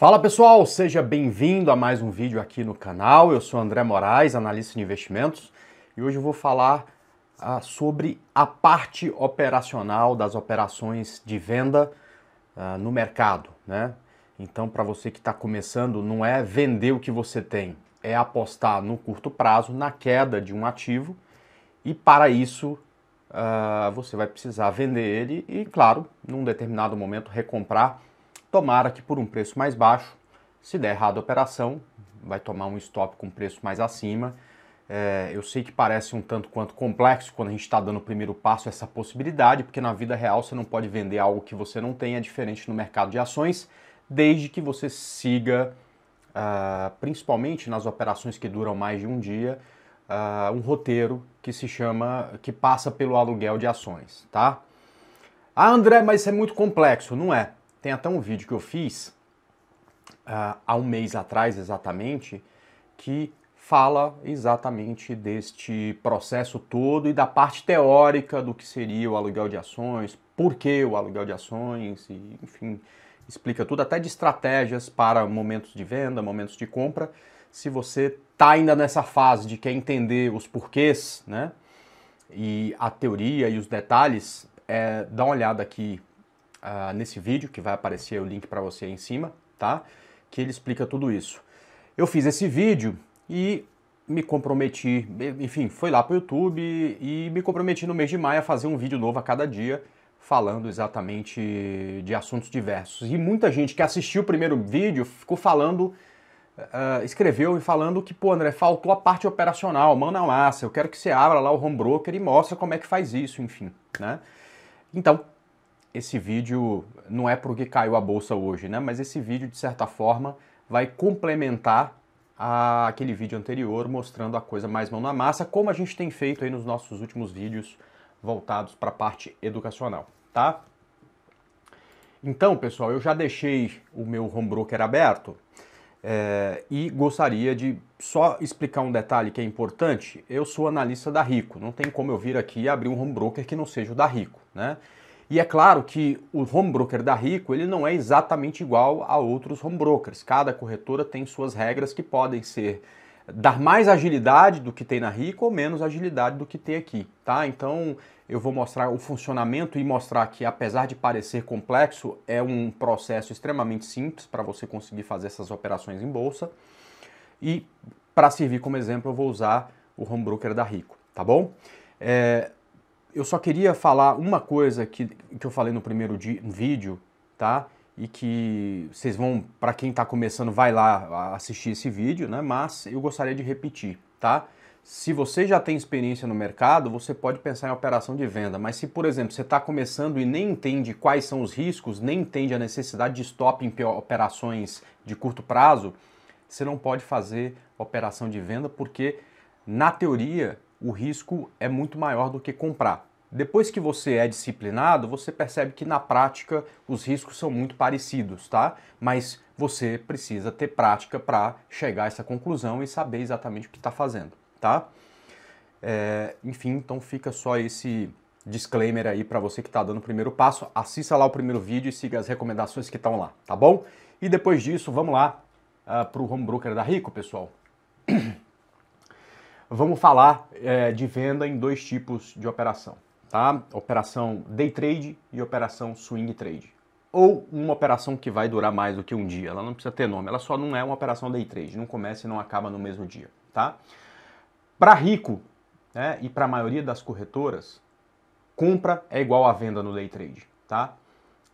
Fala pessoal, seja bem-vindo a mais um vídeo aqui no canal. Eu sou André Moraes, analista de investimentos, e hoje eu vou falar ah, sobre a parte operacional das operações de venda ah, no mercado, né? Então, para você que está começando, não é vender o que você tem, é apostar no curto prazo na queda de um ativo e para isso ah, você vai precisar vender ele e, claro, num determinado momento recomprar Tomara que por um preço mais baixo, se der errado a operação, vai tomar um stop com preço mais acima. É, eu sei que parece um tanto quanto complexo quando a gente está dando o primeiro passo essa possibilidade, porque na vida real você não pode vender algo que você não tem, é diferente no mercado de ações, desde que você siga, uh, principalmente nas operações que duram mais de um dia, uh, um roteiro que se chama, que passa pelo aluguel de ações, tá? Ah, André, mas isso é muito complexo, não é? Tem até um vídeo que eu fiz uh, há um mês atrás exatamente que fala exatamente deste processo todo e da parte teórica do que seria o aluguel de ações, por que o aluguel de ações, e, enfim, explica tudo, até de estratégias para momentos de venda, momentos de compra. Se você está ainda nessa fase de quer entender os porquês, né? E a teoria e os detalhes, é, dá uma olhada aqui uh, nesse vídeo, que vai aparecer o link para você aí em cima, tá? Que ele explica tudo isso. Eu fiz esse vídeo e me comprometi, enfim, foi lá para o YouTube e me comprometi no mês de maio a fazer um vídeo novo a cada dia, falando exatamente de assuntos diversos. E muita gente que assistiu o primeiro vídeo ficou falando, uh, escreveu e falando que, pô, André, faltou a parte operacional, mão na massa, eu quero que você abra lá o home broker e mostre como é que faz isso, enfim, né? Então, esse vídeo não é porque caiu a bolsa hoje, né? Mas esse vídeo, de certa forma, vai complementar a, aquele vídeo anterior mostrando a coisa mais mão na massa, como a gente tem feito aí nos nossos últimos vídeos voltados para a parte educacional, tá? Então, pessoal, eu já deixei o meu home broker aberto é, e gostaria de só explicar um detalhe que é importante. Eu sou analista da Rico, não tem como eu vir aqui e abrir um home broker que não seja o da Rico, né? E é claro que o home broker da Rico ele não é exatamente igual a outros home brokers. Cada corretora tem suas regras que podem ser dar mais agilidade do que tem na Rico ou menos agilidade do que tem aqui, tá? Então eu vou mostrar o funcionamento e mostrar que apesar de parecer complexo, é um processo extremamente simples para você conseguir fazer essas operações em bolsa. E para servir como exemplo, eu vou usar o home broker da Rico, tá bom? É, eu só queria falar uma coisa que, que eu falei no primeiro vídeo, tá? E que vocês vão, para quem está começando, vai lá assistir esse vídeo, né? Mas eu gostaria de repetir, tá? Se você já tem experiência no mercado, você pode pensar em operação de venda. Mas se, por exemplo, você está começando e nem entende quais são os riscos, nem entende a necessidade de stop em operações de curto prazo, você não pode fazer operação de venda porque, na teoria, o risco é muito maior do que comprar. Depois que você é disciplinado, você percebe que na prática os riscos são muito parecidos, tá? Mas você precisa ter prática para chegar a essa conclusão e saber exatamente o que está fazendo, tá? É, enfim, então fica só esse disclaimer aí para você que está dando o primeiro passo. Assista lá o primeiro vídeo e siga as recomendações que estão lá, tá bom? E depois disso, vamos lá uh, ah, para o home broker da Rico, pessoal vamos falar é, de venda em dois tipos de operação, tá? Operação day trade e operação swing trade. Ou uma operação que vai durar mais do que um dia, ela não precisa ter nome, ela só não é uma operação day trade, não começa e não acaba no mesmo dia, tá? Para rico né, e para a maioria das corretoras, compra é igual à venda no day trade, tá?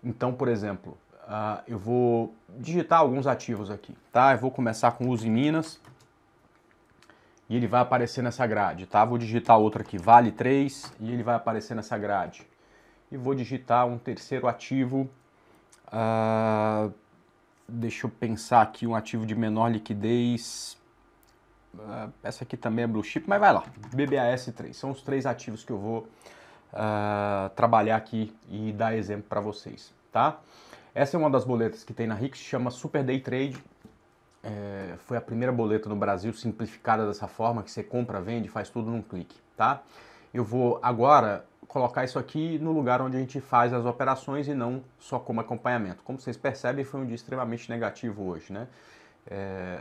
Então, por exemplo, uh, eu vou digitar alguns ativos aqui, tá? Eu vou começar com Uzi Minas, e ele vai aparecer nessa grade, tá? Vou digitar outra aqui, vale 3, e ele vai aparecer nessa grade. E vou digitar um terceiro ativo, uh, deixa eu pensar aqui, um ativo de menor liquidez, uh, essa aqui também é blue chip, mas vai lá, BBAS3, são os três ativos que eu vou uh, trabalhar aqui e dar exemplo para vocês, tá? Essa é uma das boletas que tem na Rix, chama Super Day Trade, é, foi a primeira boleta no Brasil simplificada dessa forma, que você compra, vende, faz tudo num clique, tá? Eu vou agora colocar isso aqui no lugar onde a gente faz as operações e não só como acompanhamento. Como vocês percebem, foi um dia extremamente negativo hoje, né? É...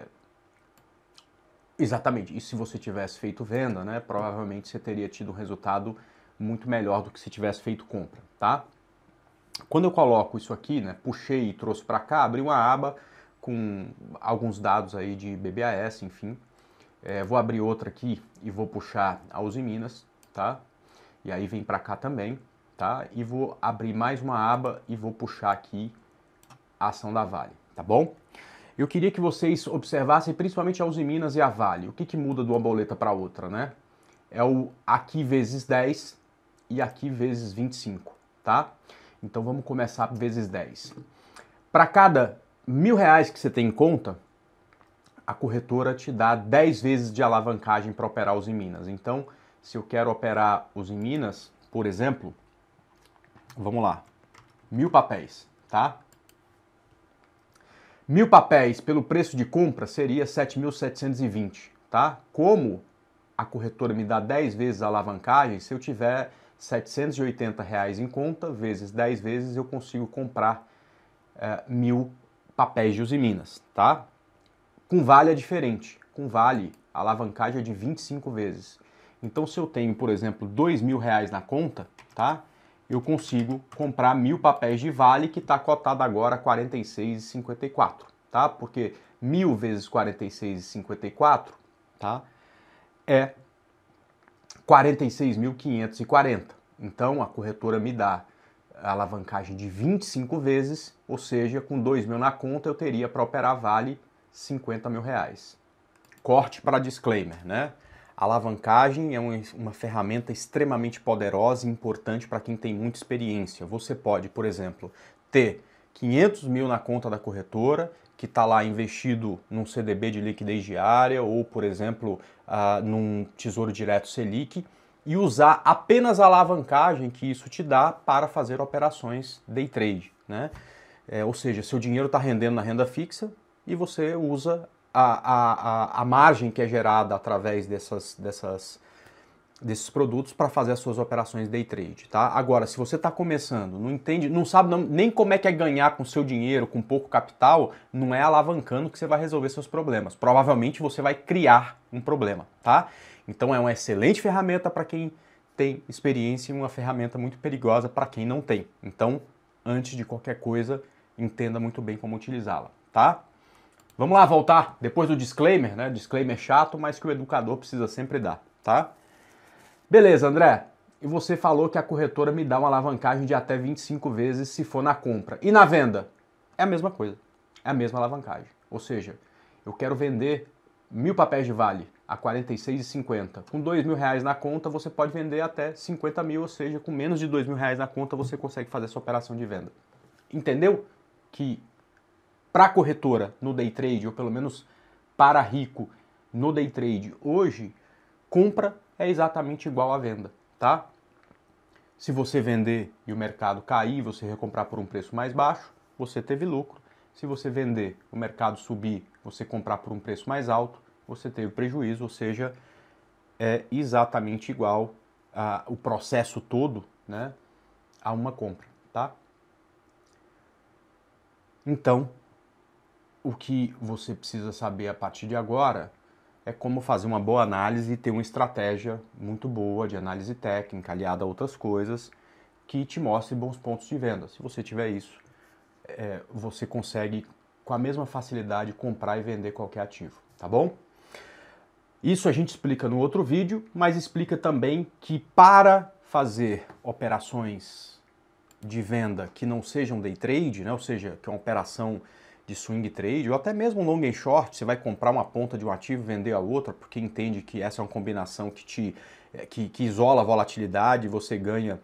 Exatamente. E se você tivesse feito venda, né, provavelmente você teria tido um resultado muito melhor do que se tivesse feito compra, tá? Quando eu coloco isso aqui, né, puxei e trouxe para cá, abri uma aba, com alguns dados aí de BBAS, enfim. É, vou abrir outra aqui e vou puxar a Uzi Minas, tá? E aí vem para cá também, tá? E vou abrir mais uma aba e vou puxar aqui a ação da Vale, tá bom? Eu queria que vocês observassem principalmente a Uzi Minas e a Vale. O que, que muda de uma boleta para outra, né? É o aqui vezes 10 e aqui vezes 25, tá? Então vamos começar vezes 10. Para cada mil reais que você tem em conta, a corretora te dá 10 vezes de alavancagem para operar os em Minas. Então, se eu quero operar os em Minas, por exemplo, vamos lá, mil papéis, tá? Mil papéis pelo preço de compra seria 7.720, tá? Como a corretora me dá 10 vezes a alavancagem, se eu tiver 780 reais em conta, vezes 10 vezes, eu consigo comprar é, mil papéis de Minas, tá? Com vale é diferente. Com vale, a alavancagem é de 25 vezes. Então, se eu tenho, por exemplo, dois mil reais na conta, tá? Eu consigo comprar mil papéis de vale que está cotado agora 46,54, tá? Porque mil vezes 46,54, tá? É 46.540. Então, a corretora me dá alavancagem de 25 vezes, ou seja, com 2 mil na conta eu teria para operar Vale 50 mil reais. Corte para disclaimer, né? A alavancagem é uma ferramenta extremamente poderosa e importante para quem tem muita experiência. Você pode, por exemplo, ter 500 mil na conta da corretora, que está lá investido num CDB de liquidez diária ou, por exemplo, uh, num Tesouro Direto Selic, e usar apenas a alavancagem que isso te dá para fazer operações day trade. Né? É, ou seja, seu dinheiro está rendendo na renda fixa e você usa a, a, a, a margem que é gerada através dessas, dessas desses produtos para fazer as suas operações day trade, tá? Agora, se você está começando, não entende, não sabe não, nem como é que é ganhar com seu dinheiro, com pouco capital, não é alavancando que você vai resolver seus problemas. Provavelmente você vai criar um problema, tá? Então é uma excelente ferramenta para quem tem experiência e uma ferramenta muito perigosa para quem não tem. Então, antes de qualquer coisa, entenda muito bem como utilizá-la, tá? Vamos lá voltar depois do disclaimer, né? Disclaimer chato, mas que o educador precisa sempre dar, tá? Beleza, André. E você falou que a corretora me dá uma alavancagem de até 25 vezes se for na compra. E na venda? É a mesma coisa. É a mesma alavancagem. Ou seja, eu quero vender mil papéis de vale a 46,50. Com dois mil reais na conta, você pode vender até 50 mil, ou seja, com menos de dois mil reais na conta, você consegue fazer essa operação de venda. Entendeu? Que para corretora no day trade, ou pelo menos para rico no day trade, hoje, compra é exatamente igual à venda, tá? Se você vender e o mercado cair, você recomprar por um preço mais baixo, você teve lucro. Se você vender, o mercado subir, você comprar por um preço mais alto, você teve prejuízo, ou seja, é exatamente igual a, o processo todo, né, a uma compra, tá? Então, o que você precisa saber a partir de agora é como fazer uma boa análise e ter uma estratégia muito boa de análise técnica aliada a outras coisas que te mostre bons pontos de venda. Se você tiver isso, é, você consegue com a mesma facilidade comprar e vender qualquer ativo, tá bom? Isso a gente explica no outro vídeo, mas explica também que para fazer operações de venda que não sejam day trade, né, ou seja, que é uma operação de swing trade ou até mesmo long and short, você vai comprar uma ponta de um ativo e vender a outra porque entende que essa é uma combinação que te é, que, que isola a volatilidade, você ganha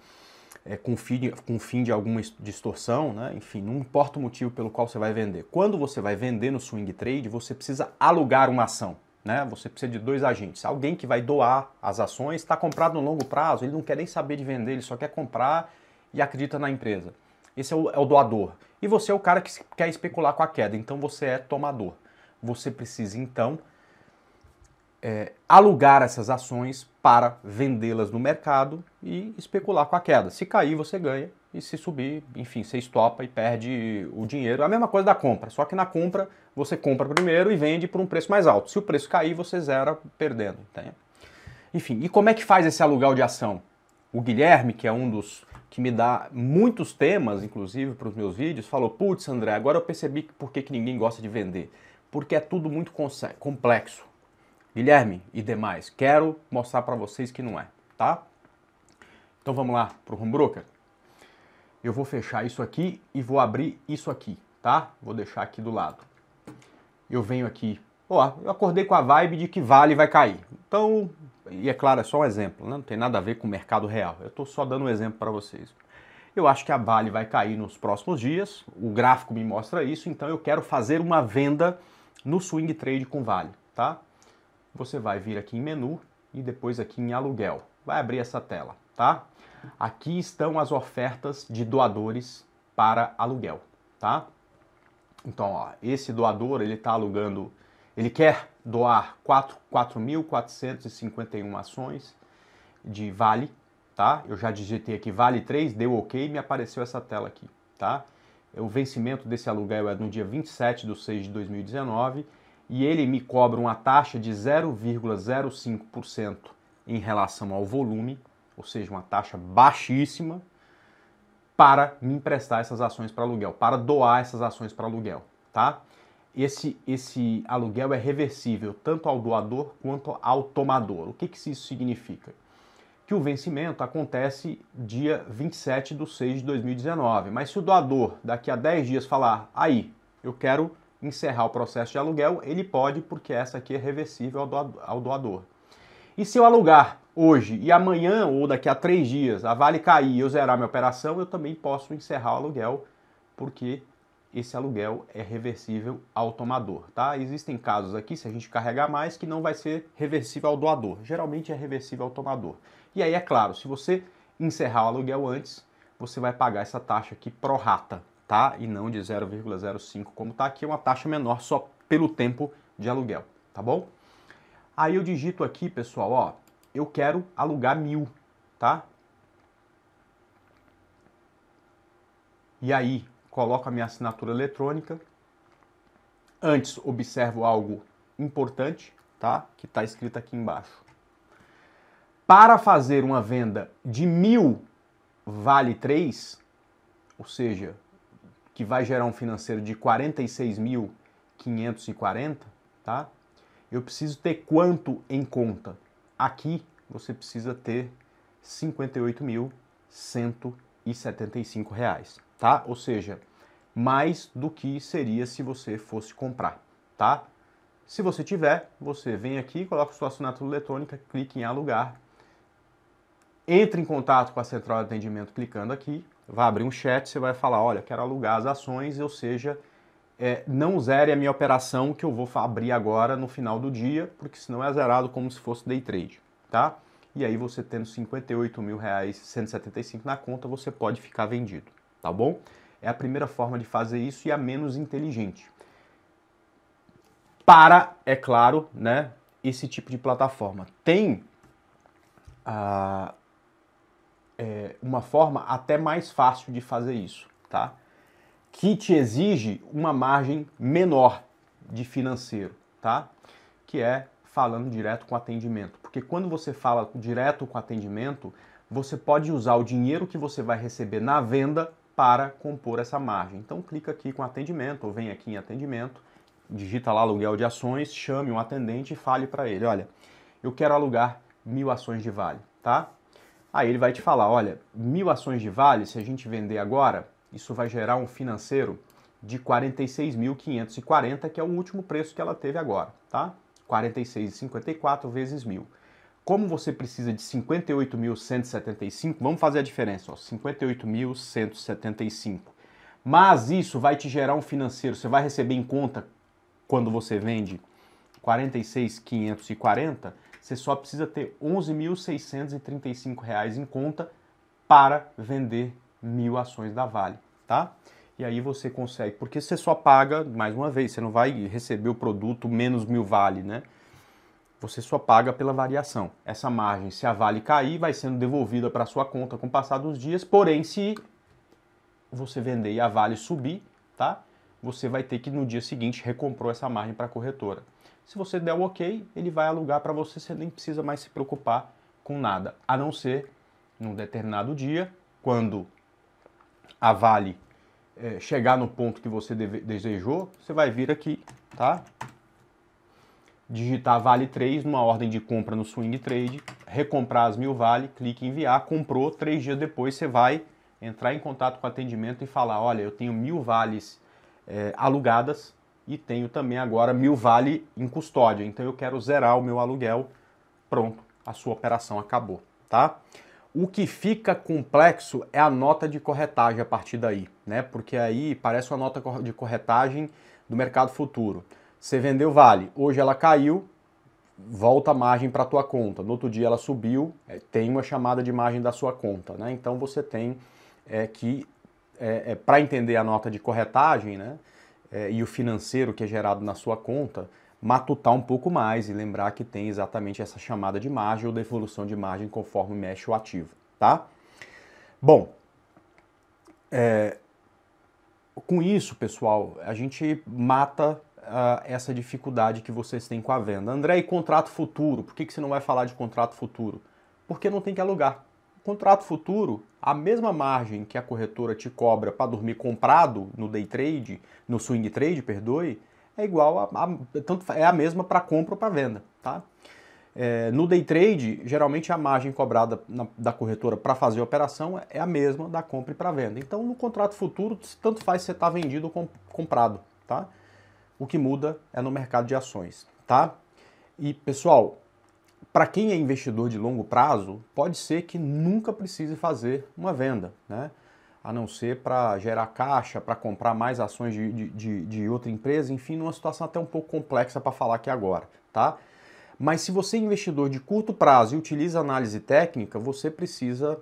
é, com, fim, com fim de alguma distorção, né? enfim, não importa o motivo pelo qual você vai vender. Quando você vai vender no swing trade, você precisa alugar uma ação. Né? Você precisa de dois agentes. Alguém que vai doar as ações, está comprado no longo prazo, ele não quer nem saber de vender, ele só quer comprar e acredita na empresa. Esse é o, é o doador. E você é o cara que quer especular com a queda, então você é tomador. Você precisa então é, alugar essas ações para vendê-las no mercado e especular com a queda. Se cair, você ganha, e se subir, enfim, você estopa e perde o dinheiro. É a mesma coisa da compra, só que na compra você compra primeiro e vende por um preço mais alto. Se o preço cair, você zera perdendo. Entende? Enfim, e como é que faz esse aluguel de ação? O Guilherme, que é um dos que me dá muitos temas, inclusive, para os meus vídeos, falou: Putz, André, agora eu percebi por que, que ninguém gosta de vender. Porque é tudo muito complexo. Guilherme e demais, quero mostrar para vocês que não é, tá? Então vamos lá para o home broker. Eu vou fechar isso aqui e vou abrir isso aqui, tá? Vou deixar aqui do lado. Eu venho aqui. Ó, eu acordei com a vibe de que vale vai cair. Então e é claro, é só um exemplo, né? não tem nada a ver com o mercado real. Eu estou só dando um exemplo para vocês. Eu acho que a Vale vai cair nos próximos dias, o gráfico me mostra isso, então eu quero fazer uma venda no swing trade com Vale, tá? Você vai vir aqui em menu e depois aqui em aluguel. Vai abrir essa tela, tá? Aqui estão as ofertas de doadores para aluguel, tá? Então, ó, esse doador, ele está alugando, ele quer doar 4.451 ações de Vale, tá? Eu já digitei aqui Vale 3, deu OK e me apareceu essa tela aqui, tá? O vencimento desse aluguel é no dia 27 de 6 de 2019 e ele me cobra uma taxa de 0,05% em relação ao volume, ou seja, uma taxa baixíssima, para me emprestar essas ações para aluguel, para doar essas ações para aluguel, tá? esse, esse aluguel é reversível tanto ao doador quanto ao tomador. O que, que isso significa? Que o vencimento acontece dia 27 de 6 de 2019. Mas se o doador daqui a 10 dias falar, aí, eu quero encerrar o processo de aluguel, ele pode, porque essa aqui é reversível ao doador. E se eu alugar hoje e amanhã ou daqui a três dias a Vale cair e eu zerar minha operação, eu também posso encerrar o aluguel, porque esse aluguel é reversível ao tomador, tá? Existem casos aqui, se a gente carregar mais, que não vai ser reversível ao doador. Geralmente é reversível ao tomador. E aí, é claro, se você encerrar o aluguel antes, você vai pagar essa taxa aqui pro rata, tá? E não de 0,05 como está aqui, é uma taxa menor só pelo tempo de aluguel, tá bom? Aí eu digito aqui, pessoal, ó, eu quero alugar mil, tá? E aí, coloco a minha assinatura eletrônica. Antes, observo algo importante, tá? Que está escrito aqui embaixo. Para fazer uma venda de mil vale três, ou seja, que vai gerar um financeiro de 46.540, tá? Eu preciso ter quanto em conta? Aqui você precisa ter 58.175 reais, tá? Ou seja, mais do que seria se você fosse comprar, tá? Se você tiver, você vem aqui, coloca sua assinatura eletrônica, clique em alugar, entre em contato com a central de atendimento clicando aqui, vai abrir um chat, você vai falar, olha, quero alugar as ações, ou seja, é, não zere a minha operação que eu vou abrir agora no final do dia, porque senão é zerado como se fosse day trade, tá? E aí você tendo 58 mil reais 175 na conta, você pode ficar vendido, tá bom? É a primeira forma de fazer isso e a menos inteligente. Para, é claro, né, esse tipo de plataforma. Tem ah, é, uma forma até mais fácil de fazer isso, tá? Que te exige uma margem menor de financeiro, tá? Que é falando direto com atendimento. Porque quando você fala direto com atendimento, você pode usar o dinheiro que você vai receber na venda para compor essa margem. Então clica aqui com atendimento, ou vem aqui em atendimento, digita lá aluguel de ações, chame um atendente e fale para ele, olha, eu quero alugar mil ações de vale, tá? Aí ele vai te falar, olha, mil ações de vale, se a gente vender agora, isso vai gerar um financeiro de 46.540, que é o último preço que ela teve agora, tá? 46,54 vezes mil. Como você precisa de 58.175, vamos fazer a diferença, 58.175. Mas isso vai te gerar um financeiro, você vai receber em conta quando você vende 46.540, você só precisa ter 11.635 reais em conta para vender mil ações da Vale, tá? E aí você consegue, porque você só paga, mais uma vez, você não vai receber o produto menos mil vale, né? você só paga pela variação. Essa margem, se a Vale cair, vai sendo devolvida para sua conta com o passar dos dias, porém, se você vender e a Vale subir, tá? Você vai ter que no dia seguinte recomprou essa margem para a corretora. Se você der o ok, ele vai alugar para você, você nem precisa mais se preocupar com nada, a não ser num determinado dia, quando a Vale é, chegar no ponto que você deve, desejou, você vai vir aqui, tá? digitar Vale 3 numa ordem de compra no Swing Trade, recomprar as mil Vale, clique em enviar, comprou, três dias depois você vai entrar em contato com o atendimento e falar, olha, eu tenho mil Vales é, alugadas e tenho também agora mil Vale em custódia, então eu quero zerar o meu aluguel, pronto, a sua operação acabou, tá? O que fica complexo é a nota de corretagem a partir daí, né? Porque aí parece uma nota de corretagem do mercado futuro. Você vendeu vale, hoje ela caiu, volta a margem para a tua conta. No outro dia ela subiu, é, tem uma chamada de margem da sua conta, né? Então você tem é, que é, é para entender a nota de corretagem, né? É, e o financeiro que é gerado na sua conta, matutar um pouco mais e lembrar que tem exatamente essa chamada de margem ou devolução de margem conforme mexe o ativo, tá? Bom, é, com isso, pessoal, a gente mata uh, essa dificuldade que vocês têm com a venda. André, e contrato futuro? Por que, que você não vai falar de contrato futuro? Porque não tem que alugar. Contrato futuro, a mesma margem que a corretora te cobra para dormir comprado no day trade, no swing trade, perdoe, é igual a, a tanto é a mesma para compra ou para venda, tá? É, no day trade, geralmente a margem cobrada na, da corretora para fazer a operação é a mesma da compra e para venda. Então, no contrato futuro, tanto faz se você está vendido ou comprado, tá? O que muda é no mercado de ações, tá? E pessoal, para quem é investidor de longo prazo, pode ser que nunca precise fazer uma venda, né? A não ser para gerar caixa, para comprar mais ações de, de, de, outra empresa, enfim, numa situação até um pouco complexa para falar aqui agora, tá? Mas se você é investidor de curto prazo e utiliza análise técnica, você precisa,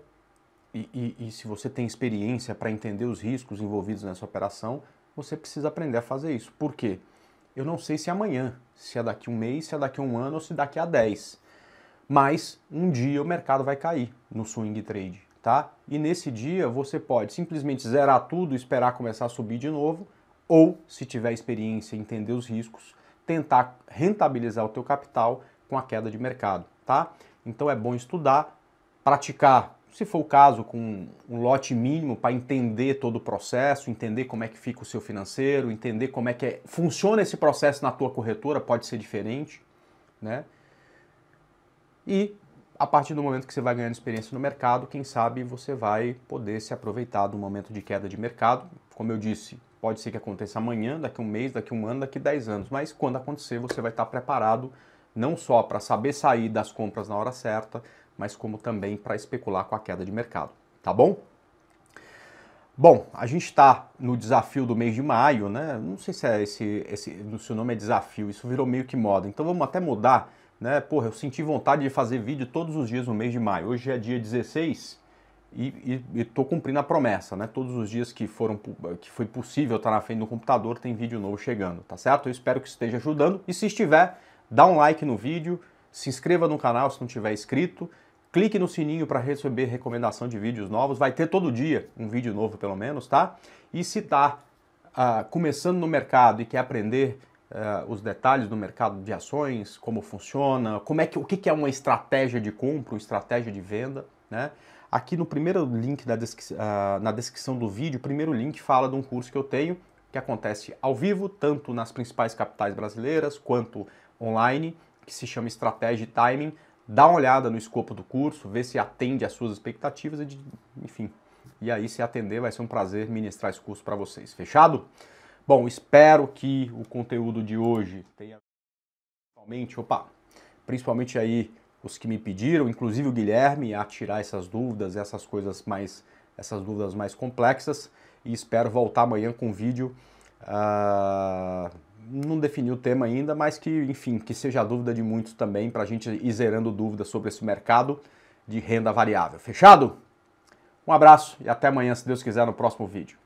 e, e, e se você tem experiência para entender os riscos envolvidos nessa operação, você precisa aprender a fazer isso. Por quê? Eu não sei se é amanhã, se é daqui um mês, se é daqui um ano ou se daqui a 10. Mas um dia o mercado vai cair no swing trade, tá? E nesse dia você pode simplesmente zerar tudo, esperar começar a subir de novo, ou se tiver experiência, entender os riscos, tentar rentabilizar o teu capital com a queda de mercado, tá? Então é bom estudar, praticar se for o caso, com um lote mínimo para entender todo o processo, entender como é que fica o seu financeiro, entender como é que é, funciona esse processo na tua corretora, pode ser diferente, né? E a partir do momento que você vai ganhando experiência no mercado, quem sabe você vai poder se aproveitar do momento de queda de mercado. Como eu disse, pode ser que aconteça amanhã, daqui um mês, daqui um ano, daqui dez anos, mas quando acontecer, você vai estar preparado não só para saber sair das compras na hora certa, mas como também para especular com a queda de mercado, tá bom? Bom, a gente está no desafio do mês de maio, né? Não sei se é esse, esse, se o nome é desafio, isso virou meio que moda. Então vamos até mudar, né? Porra, eu senti vontade de fazer vídeo todos os dias no mês de maio. Hoje é dia 16 e, estou cumprindo a promessa, né? Todos os dias que foram que foi possível estar tá na frente do computador tem vídeo novo chegando, tá certo? Eu espero que esteja ajudando e se estiver, dá um like no vídeo, se inscreva no canal se não tiver inscrito clique no sininho para receber recomendação de vídeos novos. Vai ter todo dia um vídeo novo, pelo menos, tá? E se está ah, começando no mercado e quer aprender ah, os detalhes do mercado de ações, como funciona, como é que, o que é uma estratégia de compra, uma estratégia de venda, né? Aqui no primeiro link da descri ah, na descrição do vídeo, o primeiro link fala de um curso que eu tenho que acontece ao vivo, tanto nas principais capitais brasileiras quanto online, que se chama Estratégia e Timing dá uma olhada no escopo do curso, vê se atende às suas expectativas, e enfim. E aí, se atender, vai ser um prazer ministrar esse curso para vocês. Fechado? Bom, espero que o conteúdo de hoje tenha principalmente, opa, principalmente aí os que me pediram, inclusive o Guilherme, a tirar essas dúvidas, essas coisas mais, essas dúvidas mais complexas. E espero voltar amanhã com um vídeo. Uh não definiu o tema ainda, mas que, enfim, que seja a dúvida de muitos também, para a gente ir zerando dúvidas sobre esse mercado de renda variável. Fechado? Um abraço e até amanhã, se Deus quiser, no próximo vídeo.